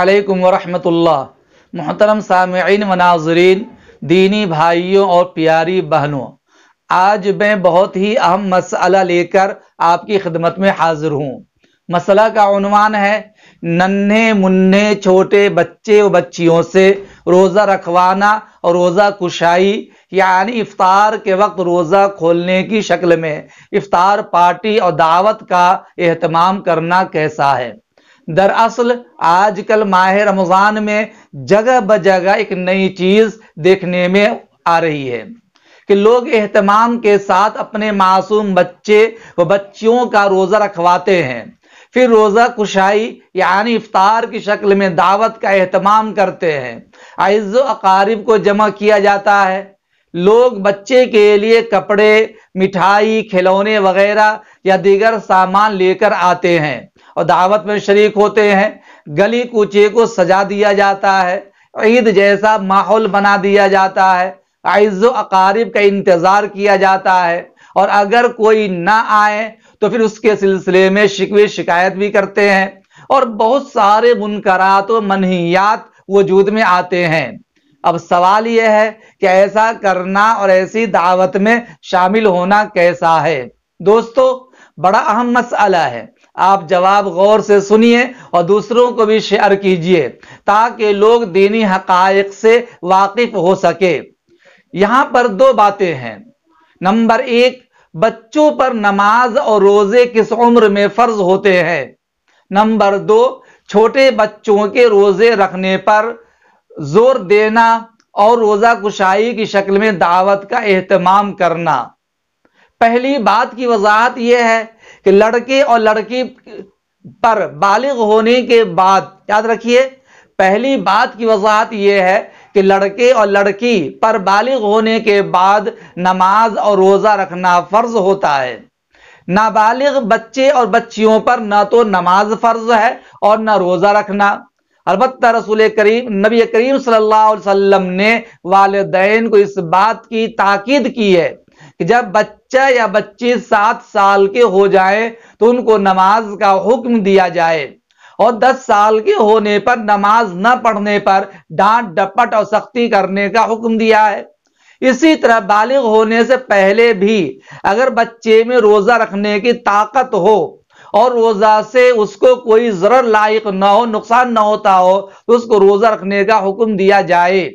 अलैक्म वरहमतुल्लाह मोहतरम सामीन नाजरीन दीनी भाइयों और प्यारी बहनों आज मैं बहुत ही अहम मसला लेकर आपकी खिदमत में हाजिर हूँ मसला का अनुमान है नन्हे मुन्ने छोटे बच्चे और बच्चियों से रोज़ा रखवाना और रोज़ा कुशाई यानी इफ्तार के वक्त रोज़ा खोलने की शक्ल में इफ्तार पार्टी और दावत का अहतमाम करना कैसा है दरअसल आजकल माह रमज़ान में जगह ब जगह एक नई चीज़ देखने में आ रही है कि लोग एहतमाम के साथ अपने मासूम बच्चे व बच्चियों का रोज़ा रखवाते हैं फिर रोज़ा कुशाई यानी इफ्तार की शक्ल में दावत का एहतमाम करते हैं आइज़ अकारीब को जमा किया जाता है लोग बच्चे के लिए कपड़े मिठाई खिलौने वगैरह या दीगर सामान लेकर आते हैं और दावत में शरीक होते हैं गली कूचे को सजा दिया जाता है ईद जैसा माहौल बना दिया जाता है आइज़ अकारीब का इंतज़ार किया जाता है और अगर कोई ना आए तो फिर उसके सिलसिले में शिकवे शिकायत भी करते हैं और बहुत सारे मुनकरात मनहियात वजूद में आते हैं अब सवाल यह है कि ऐसा करना और ऐसी दावत में शामिल होना कैसा है दोस्तों बड़ा अहम मसला है आप जवाब गौर से सुनिए और दूसरों को भी शेयर कीजिए ताकि लोग दीनी हकायक से वाकिफ हो सके यहां पर दो बातें हैं नंबर एक बच्चों पर नमाज और रोजे किस उम्र में फर्ज होते हैं नंबर दो छोटे बच्चों के रोजे रखने पर जोर देना और रोजा कुशाई की शक्ल में दावत का एहतमाम करना पहली बात की वजाहत यह है कि लड़के और लड़की पर बालिग होने के बाद याद रखिए पहली बात की वजाहत यह है कि लड़के और लड़की पर बालिग होने के बाद नमाज और रोज़ा रखना फ़र्ज होता है नाबालिग बच्चे और बच्चियों पर ना तो नमाज फ़र्ज है और ना रोज़ा रखना अलबत् रसूल करीम नबी करीम सल्लल्लाहु अलैहि वसल्लम ने वालदेन को इस बात की ताकीद की है कि जब बच्चे बच्चा या बच्चे सात साल के हो जाए तो उनको नमाज का हुक्म दिया जाए और दस साल के होने पर नमाज न पढ़ने पर डांट डपट और सख्ती करने का हुक्म दिया है इसी तरह बालिग होने से पहले भी अगर बच्चे में रोजा रखने की ताकत हो और रोजा से उसको कोई जरूर लायक ना हो नुकसान ना होता हो तो उसको रोजा रखने का हुक्म दिया जाए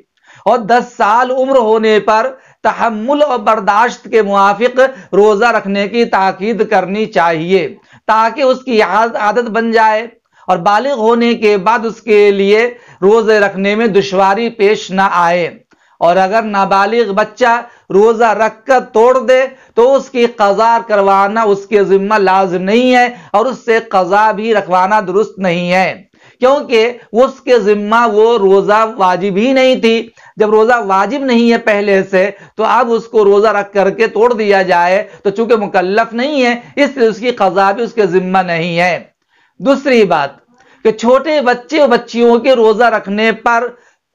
और 10 साल उम्र होने पर तहमुल और बर्दाश्त के मुआफिक रोज़ा रखने की ताकीद करनी चाहिए ताकि उसकी आदत बन जाए और बालिग होने के बाद उसके लिए रोज़े रखने में दुशारी पेश ना आए और अगर नाबालिग बच्चा रोज़ा रख कर तोड़ दे तो उसकी कज़ा करवाना उसके ज़िम्मा लाजम नहीं है और उससे कज़ा भी रखवाना दुरुस्त नहीं है क्योंकि उसके जिम्मा वो रोजा वाजिब ही नहीं थी जब रोजा वाजिब नहीं है पहले से तो अब उसको रोजा रख करके तोड़ दिया जाए तो चूंकि मुकल्लफ नहीं है इसलिए उसकी कजा भी उसके जिम्मा नहीं है दूसरी बात कि छोटे बच्चे बच्चियों के रोजा रखने पर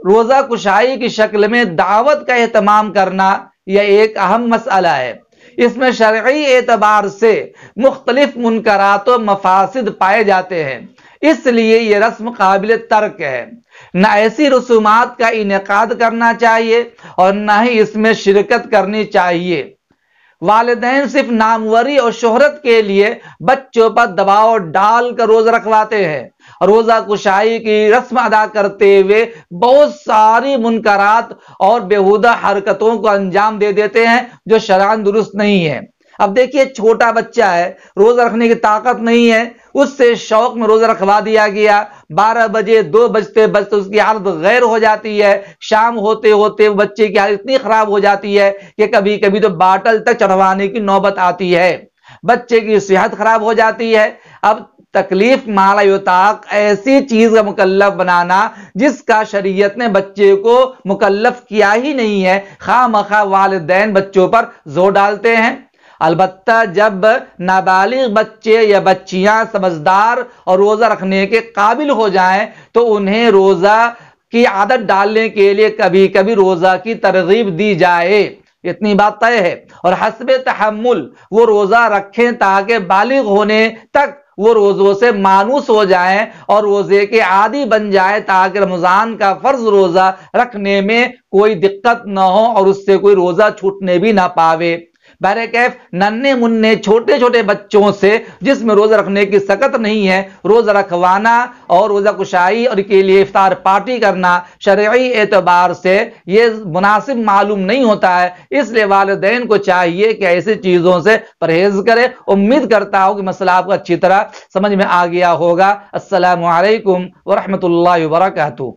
रोजा कुशाई की शक्ल में दावत का एहतमाम करना यह एक अहम मसला है इसमें शर्य एतबार से मुख्तलिफ मुनकरात और मफासद पाए जाते हैं इसलिए ये रस्म काबिल तर्क है न ऐसी रसूमात का इनका करना चाहिए और न ही इसमें शिरकत करनी चाहिए वालदेन सिर्फ नामवरी और शोहरत के लिए बच्चों पर दबाव डाल कर रोज रखवाते हैं रोजा कुशाई की रस्म अदा करते हुए बहुत सारी मुनकरात और बेहुदा हरकतों को अंजाम दे देते हैं जो शरान दुरुस्त नहीं है अब देखिए छोटा बच्चा है रोजा रखने की ताकत नहीं है उससे शौक में रोजा रखवा दिया गया बारह बजे दो बजते बजते उसकी हालत गैर हो जाती है शाम होते होते बच्चे की हालत इतनी खराब हो जाती है कि कभी कभी तो बाटल तक चढ़वाने की नौबत आती है बच्चे की सेहत खराब हो जाती है अब तकलीफ माला युताक ऐसी चीज का मुकल्लफ बनाना जिसका शरीयत ने बच्चे को मुकल्लफ किया ही नहीं है खा मखा वालदेन बच्चों पर जोर डालते हैं अलबत् जब नाबालिग बच्चे या बच्चियां समझदार और रोज़ा रखने के काबिल हो जाएं तो उन्हें रोज़ा की आदत डालने के लिए कभी कभी रोज़ा की तरगीब दी जाए इतनी बात तय है और हसब तहमुल वो रोज़ा रखें ताकि बालिग होने तक वो रोज़ों से मानूस हो जाएं और रोज़े के आदि बन जाए ताकि रमज़ान का फ़र्ज रोज़ा रखने में कोई दिक्कत ना हो और उससे कोई रोज़ा छूटने भी ना पावे बार कैफ नन्हे मुन्ने छोटे छोटे बच्चों से जिसमें रोजा रखने की सकत नहीं है रोजा रखवाना और रोजा कुशाई और के लिए इफ्तार पार्टी करना शर्यी एतबार से ये मुनासिब मालूम नहीं होता है इसलिए वालदेन को चाहिए कि ऐसी चीज़ों से परहेज करें उम्मीद करता हूँ कि मसला आपको अच्छी तरह समझ में आ गया होगा असलकुम वरहमल वरकू